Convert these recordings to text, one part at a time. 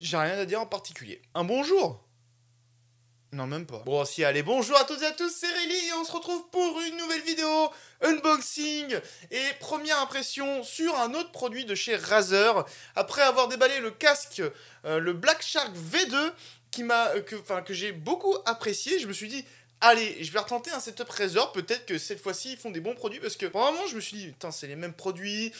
J'ai rien à dire en particulier. Un bonjour Non, même pas. Bon, si, allez, bonjour à toutes et à tous, c'est Rélie et on se retrouve pour une nouvelle vidéo unboxing et première impression sur un autre produit de chez Razer. Après avoir déballé le casque, euh, le Black Shark V2, qui m'a, euh, que j'ai beaucoup apprécié, je me suis dit, allez, je vais retenter un setup Razer peut-être que cette fois-ci ils font des bons produits, parce que moment je me suis dit, putain, c'est les mêmes produits,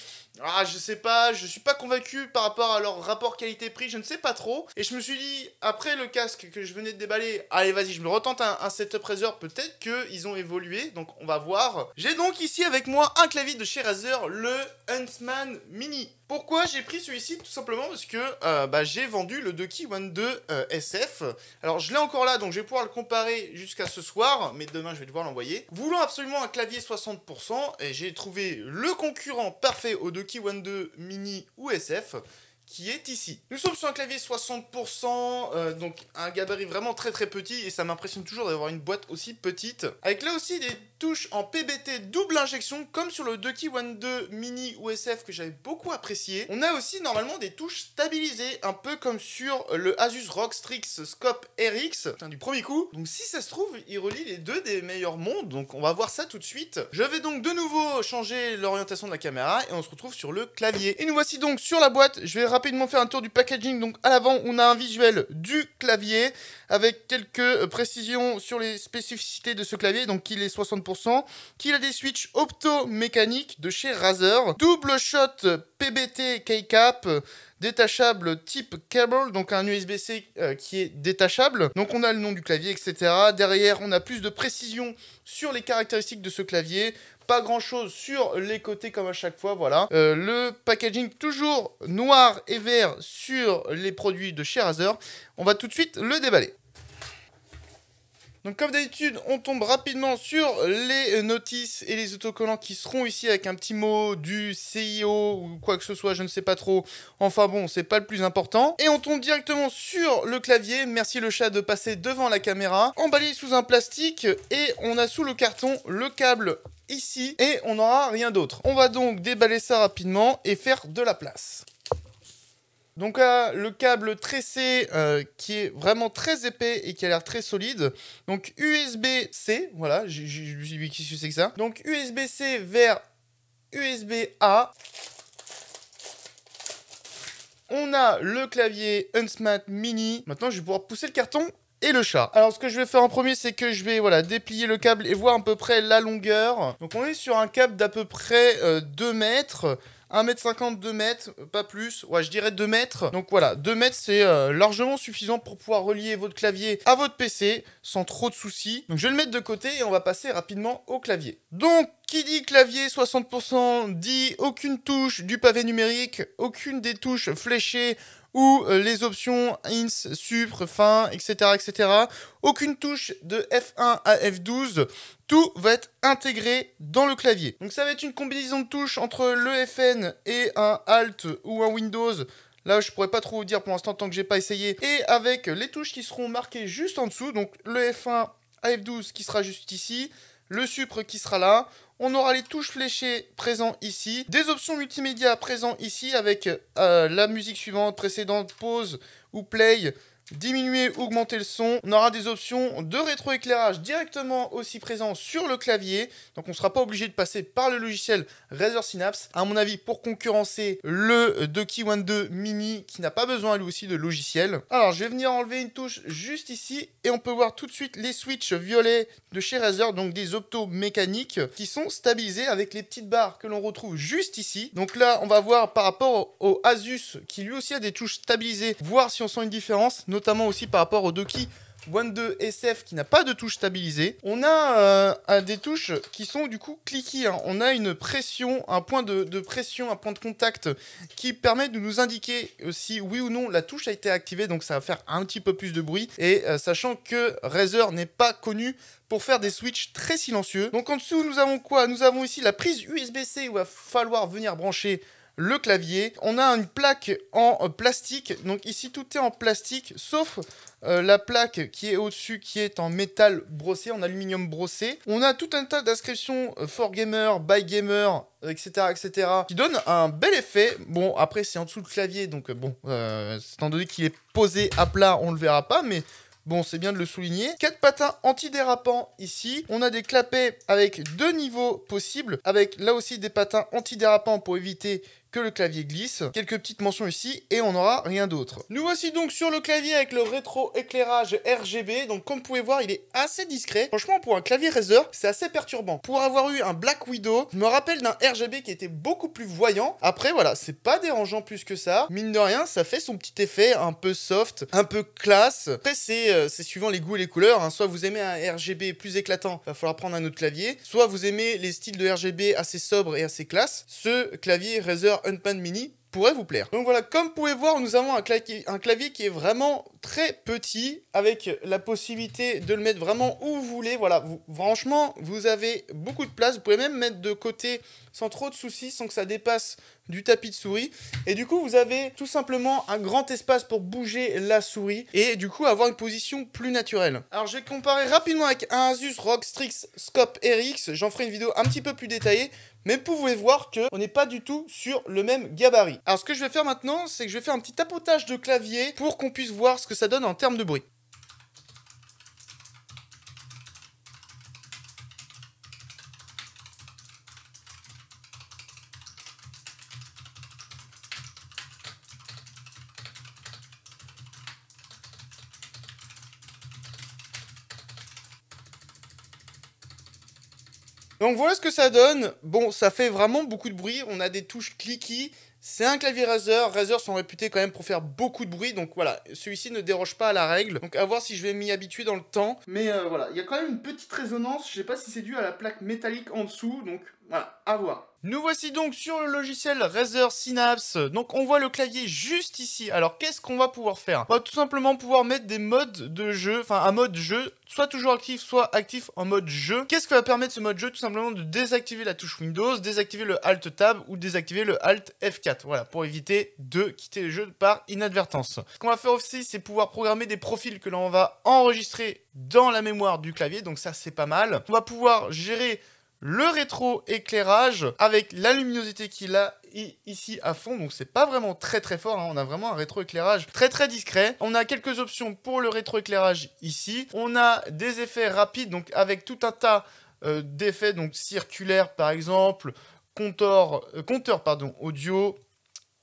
ah, je sais pas, je suis pas convaincu par rapport à leur rapport qualité-prix, je ne sais pas trop, et je me suis dit, après le casque que je venais de déballer, allez, vas-y, je me retente un, setup Razer peut-être qu'ils ont évolué, donc on va voir. J'ai donc ici avec moi un clavier de chez Razer, le Huntsman Mini. Pourquoi j'ai pris celui-ci Tout simplement parce que euh, bah, j'ai vendu le Ducky One 2 euh, SF. Alors je l'ai encore là, donc je vais pouvoir le comparer jusqu'à ce mais demain je vais devoir l'envoyer. Voulant absolument un clavier 60%, j'ai trouvé le concurrent parfait au Doki One 2 Mini ou SF qui est ici. Nous sommes sur un clavier 60%, euh, donc un gabarit vraiment très très petit, et ça m'impressionne toujours d'avoir une boîte aussi petite. Avec là aussi des touches en PBT double injection, comme sur le Ducky One 2 Mini USF que j'avais beaucoup apprécié. On a aussi normalement des touches stabilisées, un peu comme sur le Asus ROG Strix Scope RX, du premier coup. Donc si ça se trouve, il relie les deux des meilleurs mondes, donc on va voir ça tout de suite. Je vais donc de nouveau changer l'orientation de la caméra, et on se retrouve sur le clavier. Et nous voici donc sur la boîte, je vais rapidement faire un tour du packaging. Donc à l'avant, on a un visuel du clavier avec quelques précisions sur les spécificités de ce clavier. Donc qu'il est 60%, qu'il a des switches opto-mécaniques de chez Razer, double shot PBT K-Cap, détachable type cable, donc un USB-C euh, qui est détachable. Donc on a le nom du clavier, etc. Derrière, on a plus de précisions sur les caractéristiques de ce clavier pas grand chose sur les côtés comme à chaque fois, voilà. Euh, le packaging toujours noir et vert sur les produits de chez Razer. On va tout de suite le déballer. Donc comme d'habitude, on tombe rapidement sur les notices et les autocollants qui seront ici avec un petit mot du CIO ou quoi que ce soit, je ne sais pas trop. Enfin bon, c'est pas le plus important. Et on tombe directement sur le clavier. Merci le chat de passer devant la caméra. Emballé sous un plastique et on a sous le carton le câble ici et on n'aura rien d'autre. On va donc déballer ça rapidement et faire de la place. Donc euh, le câble tressé euh, qui est vraiment très épais et qui a l'air très solide. Donc USB-C, voilà, je me suis que c'est que ça. Donc USB-C vers USB-A. On a le clavier Unsmart Mini. Maintenant, je vais pouvoir pousser le carton et le chat. Alors ce que je vais faire en premier c'est que je vais voilà déplier le câble et voir à peu près la longueur. Donc on est sur un câble d'à peu près 2 euh, mètres. 1 mètre 50 2 mètres, pas plus. Ouais, je dirais 2 mètres. Donc voilà, 2 mètres, c'est euh, largement suffisant pour pouvoir relier votre clavier à votre PC sans trop de soucis. Donc je vais le mettre de côté et on va passer rapidement au clavier. Donc, qui dit clavier 60% dit aucune touche du pavé numérique, aucune des touches fléchées, ou euh, les options ins, SUPRE, fin, etc., etc. Aucune touche de F1 à F12. Tout va être intégré dans le clavier. Donc ça va être une combinaison de touches entre le FN et un Alt ou un Windows. Là, je pourrais pas trop vous dire pour l'instant tant que j'ai pas essayé. Et avec les touches qui seront marquées juste en dessous, donc le F1 à F12 qui sera juste ici, le supre qui sera là on aura les touches fléchées présentes ici, des options multimédia présentes ici avec euh, la musique suivante, précédente, pause ou play, diminuer, ou augmenter le son. On aura des options de rétroéclairage directement aussi présents sur le clavier. Donc on ne sera pas obligé de passer par le logiciel Razer Synapse. À mon avis, pour concurrencer le Ducky One 2 Mini qui n'a pas besoin lui aussi de logiciel. Alors je vais venir enlever une touche juste ici et on peut voir tout de suite les switches violets de chez Razer, donc des opto mécaniques qui sont stabilisés avec les petites barres que l'on retrouve juste ici. Donc là, on va voir par rapport au Asus qui lui aussi a des touches stabilisées, voir si on sent une différence notamment aussi par rapport au Doki One 2 SF qui n'a pas de touche stabilisée. On a euh, des touches qui sont du coup cliquées. Hein. On a une pression, un point de, pression, un point de contact qui permet de nous indiquer euh, si oui ou non la touche a été activée. Donc ça va faire un petit peu plus de bruit. Et euh, sachant que Razer n'est pas connu pour faire des switches très silencieux. Donc en dessous nous avons quoi Nous avons ici la prise USB-C où il va falloir venir brancher le clavier. On a une plaque en euh, plastique. Donc ici, tout est en plastique, sauf euh, la plaque qui est au-dessus, qui est en métal brossé, en aluminium brossé. On a tout un tas d'inscriptions euh, for gamer, by gamer, etc., etc., qui donnent un bel effet. Bon, après, c'est en dessous du clavier, donc bon, étant donné qu'il est posé à plat, on le verra pas, mais Bon, c'est bien de le souligner. Quatre patins antidérapants ici. On a des clapets avec deux niveaux possibles, avec là aussi des patins antidérapants pour éviter que le clavier glisse. Quelques petites mentions ici et on n'aura rien d'autre. Nous voici donc sur le clavier avec le rétro-éclairage RGB. Donc comme vous pouvez voir, il est assez discret. Franchement, pour un clavier Razer, c'est assez perturbant. Pour avoir eu un Black Widow, je me rappelle d'un RGB qui était beaucoup plus voyant. Après, voilà, c'est pas dérangeant plus que ça. Mine de rien, ça fait son petit effet un peu soft, un peu classe. Après, c'est euh, suivant les goûts et les couleurs. Hein. Soit vous aimez un RGB plus éclatant, il va falloir prendre un autre clavier. Soit vous aimez les styles de RGB assez sobres et assez classe. Ce clavier Razer Unpan Mini pourrait vous plaire. Donc voilà, comme vous pouvez voir, nous avons un, clavier qui est vraiment très petit, avec la possibilité de le mettre vraiment où vous voulez. Voilà, franchement, vous avez beaucoup de place. Vous pouvez même mettre de côté sans trop de soucis, sans que ça dépasse du tapis de souris. Et du coup, vous avez tout simplement un grand espace pour bouger la souris et du coup avoir une position plus naturelle. Alors, je vais comparer rapidement avec un Asus ROG Strix Scope RX. J'en ferai une vidéo un petit peu plus détaillée mais vous pouvez voir qu'on n'est pas du tout sur le même gabarit. Alors ce que je vais faire maintenant, c'est que je vais faire un petit tapotage de clavier pour qu'on puisse voir ce que ça donne en termes de bruit. Donc voilà ce que ça donne. Bon, ça fait vraiment beaucoup de bruit. On a des touches clicky, C'est un clavier Razer. Razer sont réputés quand même pour faire beaucoup de bruit. Donc voilà, celui-ci ne déroge pas à la règle. Donc à voir si je vais m'y habituer dans le temps. Mais euh, voilà, il y a quand même une petite résonance. Je sais pas si c'est dû à la plaque métallique en dessous. Donc voilà, à voir. Nous voici donc sur le logiciel Razer Synapse. Donc on voit le clavier juste ici. Alors qu'est-ce qu'on va pouvoir faire On va tout simplement pouvoir mettre des modes de jeu, enfin un mode jeu, soit toujours actif, soit actif en mode jeu. Qu'est-ce que va permettre ce mode jeu Tout simplement de désactiver la touche Windows, désactiver le Alt Tab ou désactiver le Alt F4. Voilà, pour éviter de quitter le jeu par inadvertance. Ce qu'on va faire aussi, c'est pouvoir programmer des profils que l'on va enregistrer dans la mémoire du clavier. Donc ça c'est pas mal. On va pouvoir gérer le rétro-éclairage avec la luminosité qu'il a ici à fond, donc c'est pas vraiment très très fort, hein. on a vraiment un rétro-éclairage très très discret. On a quelques options pour le rétro-éclairage ici, on a des effets rapides, donc avec tout un tas euh, d'effets donc circulaires par exemple, compteur, euh, compteur pardon, audio,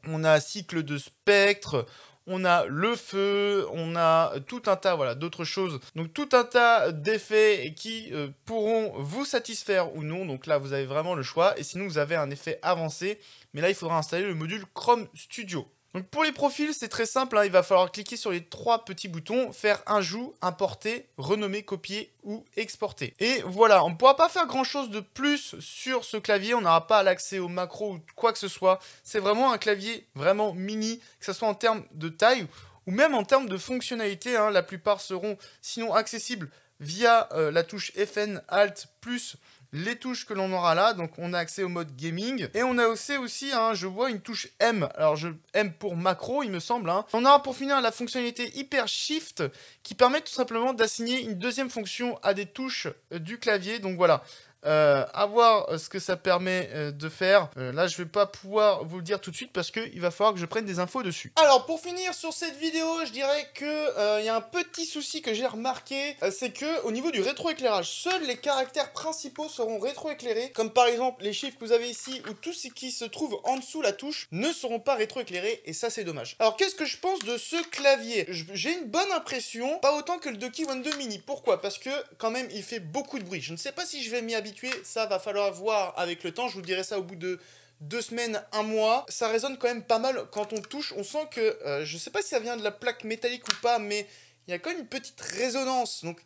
on a cycle de spectre, on a le feu, on a tout un tas voilà, d'autres choses. Donc tout un tas d'effets qui euh, pourront vous satisfaire ou non. Donc là, vous avez vraiment le choix. Et sinon, vous avez un effet avancé. Mais là, il faudra installer le module Chrome Studio. Donc pour les profils, c'est très simple, hein. il va falloir cliquer sur les trois petits boutons, faire un joue, importer, renommer, copier ou exporter. Et voilà, on ne pourra pas faire grand chose de plus sur ce clavier, on n'aura pas l'accès au macro ou quoi que ce soit. C'est vraiment un clavier vraiment mini, que ce soit en termes de taille ou même en termes de fonctionnalité. Hein. la plupart seront sinon accessibles via euh, la touche FN Alt plus les touches que l'on aura là, donc on a accès au mode gaming, et on a aussi, aussi hein, je vois une touche M, alors je M pour macro il me semble, hein. on aura pour finir la fonctionnalité hyper shift qui permet tout simplement d'assigner une deuxième fonction à des touches euh, du clavier, donc voilà, euh, à voir euh, ce que ça permet euh, de faire. là, je vais pas pouvoir vous le dire tout de suite parce qu'il va falloir que je prenne des infos dessus. Alors, pour finir sur cette vidéo, je dirais que il y a un petit souci que j'ai remarqué, c'est que au niveau du rétroéclairage, seuls les caractères principaux seront rétroéclairés, comme par exemple les chiffres que vous avez ici ou tout ce qui se trouve en dessous la touche ne seront pas rétroéclairés et ça c'est dommage. Alors qu'est-ce que je pense de ce clavier J'ai une bonne impression, pas autant que le Ducky One 2 Mini. Pourquoi Parce que quand même il fait beaucoup de bruit. Je ne sais pas si je vais m'y habituer ça va falloir voir avec le temps. Je vous dirai ça au bout de deux semaines, un mois. Ça résonne quand même pas mal quand on touche. On sent que, euh, je sais pas si ça vient de la plaque métallique ou pas, mais il y a quand même une petite résonance. Donc,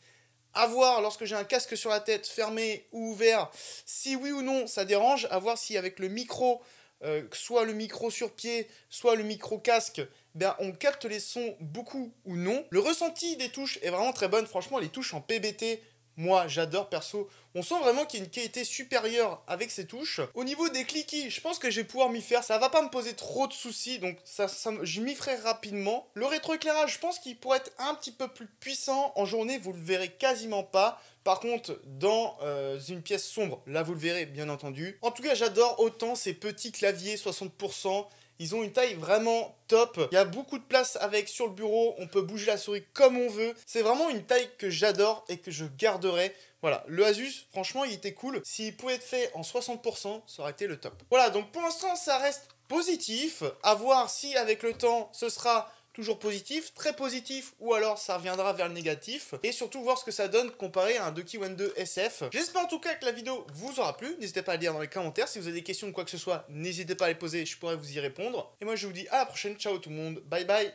à voir lorsque j'ai un casque sur la tête, fermé ou ouvert, si oui ou non ça dérange. À voir si avec le micro, euh, soit le micro sur pied, soit le micro casque, ben, on capte les sons beaucoup ou non. Le ressenti des touches est vraiment très bonne. Franchement, les touches en PBT moi, j'adore perso. On sent vraiment qu'il y a une qualité supérieure avec ces touches. Au niveau des cliquis, je pense que je vais pouvoir m'y faire. Ça va pas me poser trop de soucis, donc ça, je m'y ferai rapidement. Le rétroéclairage, je pense qu'il pourrait être un petit peu plus puissant. En journée, vous le verrez quasiment pas. Par contre, dans euh, une pièce sombre, là vous le verrez bien entendu. En tout cas, j'adore autant ces petits claviers 60% ils ont une taille vraiment top. Il y a beaucoup de place avec sur le bureau. On peut bouger la souris comme on veut. C'est vraiment une taille que j'adore et que je garderai voilà, le Asus, franchement, il était cool. S'il pouvait être fait en 60%, ça aurait été le top. Voilà, donc pour l'instant, ça reste positif. À voir si avec le temps, ce sera toujours positif, très positif, ou alors ça reviendra vers le négatif, et surtout voir ce que ça donne comparé à un Ducky 2 SF. J'espère en tout cas que la vidéo vous aura plu, n'hésitez pas à le dire dans les commentaires, si vous avez des questions ou quoi que ce soit, n'hésitez pas à les poser, je pourrais vous y répondre. Et moi je vous dis à la prochaine, ciao tout le monde, bye bye